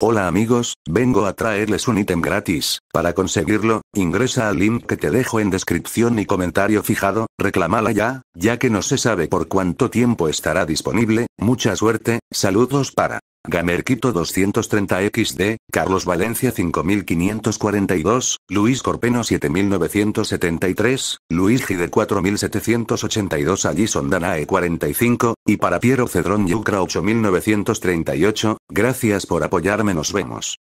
Hola amigos, vengo a traerles un ítem gratis. Para conseguirlo, ingresa al link que te dejo en descripción y comentario fijado, reclamala ya, ya que no se sabe por cuánto tiempo estará disponible. Mucha suerte, saludos para... Gamerquito 230XD, Carlos Valencia 5542, Luis Corpeno 7973, Luis Gide 4782, Allison Danae 45, y para Piero Cedrón Yucra 8938, gracias por apoyarme nos vemos.